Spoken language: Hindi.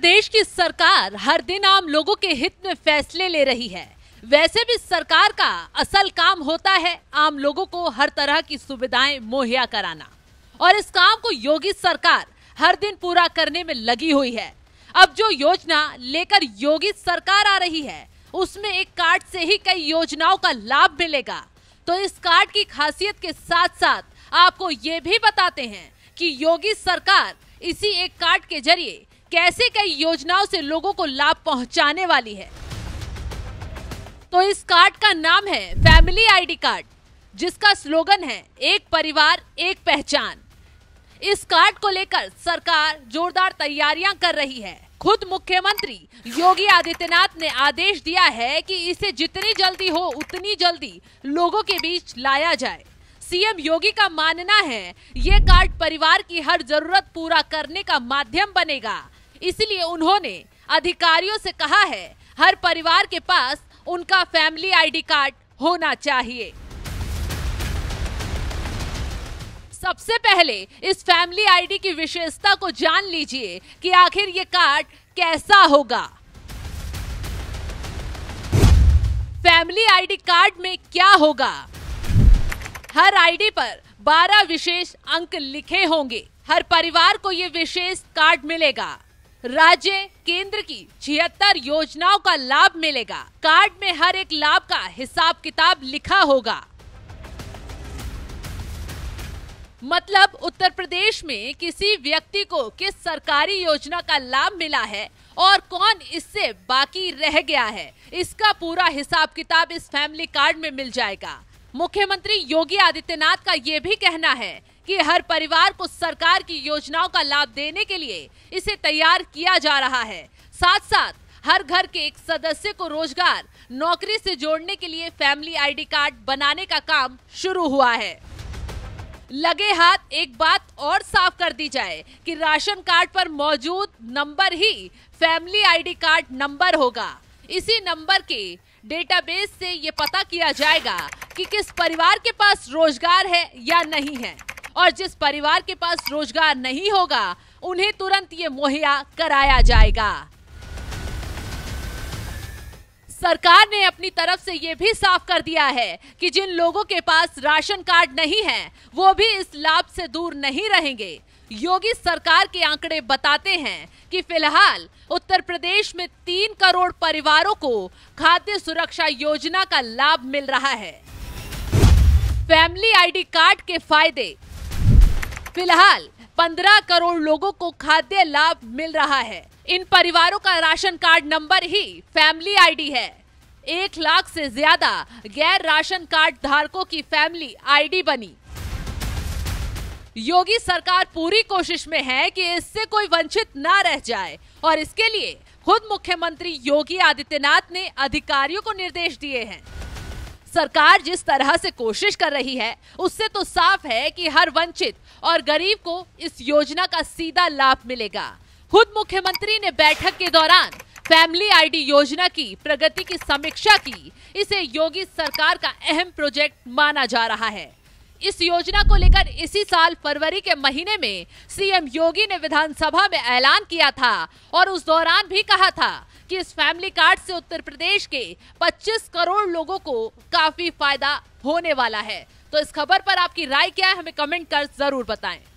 प्रदेश की सरकार हर दिन आम लोगों के हित में फैसले ले रही है वैसे भी सरकार का असल काम होता है आम लोगों को हर तरह की सुविधाएं मुहैया कराना और इस काम को योगी सरकार हर दिन पूरा करने में लगी हुई है अब जो योजना लेकर योगी सरकार आ रही है उसमें एक कार्ड से ही कई योजनाओं का लाभ मिलेगा तो इस कार्ड की खासियत के साथ साथ आपको ये भी बताते हैं कि योगी सरकार इसी एक कार्ड के जरिए कैसे कई योजनाओं से लोगों को लाभ पहुंचाने वाली है तो इस कार्ड का नाम है फैमिली आईडी कार्ड जिसका स्लोगन है एक परिवार एक पहचान इस कार्ड को लेकर सरकार जोरदार तैयारियां कर रही है खुद मुख्यमंत्री योगी आदित्यनाथ ने आदेश दिया है कि इसे जितनी जल्दी हो उतनी जल्दी लोगों के बीच लाया जाए सीएम योगी का मानना है ये कार्ड परिवार की हर जरूरत पूरा करने का माध्यम बनेगा इसलिए उन्होंने अधिकारियों से कहा है हर परिवार के पास उनका फैमिली आईडी कार्ड होना चाहिए सबसे पहले इस फैमिली आईडी की विशेषता को जान लीजिए कि आखिर ये कार्ड कैसा होगा फैमिली आईडी कार्ड में क्या होगा हर आईडी पर 12 विशेष अंक लिखे होंगे हर परिवार को ये विशेष कार्ड मिलेगा राज्य केंद्र की छिहत्तर योजनाओं का लाभ मिलेगा कार्ड में हर एक लाभ का हिसाब किताब लिखा होगा मतलब उत्तर प्रदेश में किसी व्यक्ति को किस सरकारी योजना का लाभ मिला है और कौन इससे बाकी रह गया है इसका पूरा हिसाब किताब इस फैमिली कार्ड में मिल जाएगा मुख्यमंत्री योगी आदित्यनाथ का ये भी कहना है कि हर परिवार को सरकार की योजनाओं का लाभ देने के लिए इसे तैयार किया जा रहा है साथ साथ हर घर के एक सदस्य को रोजगार नौकरी से जोड़ने के लिए फैमिली आईडी कार्ड बनाने का काम शुरू हुआ है लगे हाथ एक बात और साफ कर दी जाए कि राशन कार्ड पर मौजूद नंबर ही फैमिली आईडी कार्ड नंबर होगा इसी नंबर के डेटाबेस से ये पता किया जाएगा कि किस परिवार के पास रोजगार है या नहीं है और जिस परिवार के पास रोजगार नहीं होगा उन्हें तुरंत ये मुहैया कराया जाएगा सरकार ने अपनी तरफ से ये भी साफ कर दिया है कि जिन लोगों के पास राशन कार्ड नहीं है वो भी इस लाभ से दूर नहीं रहेंगे योगी सरकार के आंकड़े बताते हैं कि फिलहाल उत्तर प्रदेश में तीन करोड़ परिवारों को खाद्य सुरक्षा योजना का लाभ मिल रहा है फैमिली आईडी कार्ड के फायदे फिलहाल 15 करोड़ लोगों को खाद्य लाभ मिल रहा है इन परिवारों का राशन कार्ड नंबर ही फैमिली आईडी है एक लाख से ज्यादा गैर राशन कार्ड धारकों की फैमिली आईडी बनी योगी सरकार पूरी कोशिश में है कि इससे कोई वंचित ना रह जाए और इसके लिए खुद मुख्यमंत्री योगी आदित्यनाथ ने अधिकारियों को निर्देश दिए हैं सरकार जिस तरह से कोशिश कर रही है उससे तो साफ है कि हर वंचित और गरीब को इस योजना का सीधा लाभ मिलेगा खुद मुख्यमंत्री ने बैठक के दौरान फैमिली आईडी योजना की प्रगति की समीक्षा की इसे योगी सरकार का अहम प्रोजेक्ट माना जा रहा है इस योजना को लेकर इसी साल फरवरी के महीने में सीएम योगी ने विधानसभा में ऐलान किया था और उस दौरान भी कहा था कि इस फैमिली कार्ड से उत्तर प्रदेश के 25 करोड़ लोगों को काफी फायदा होने वाला है तो इस खबर पर आपकी राय क्या है हमें कमेंट कर जरूर बताएं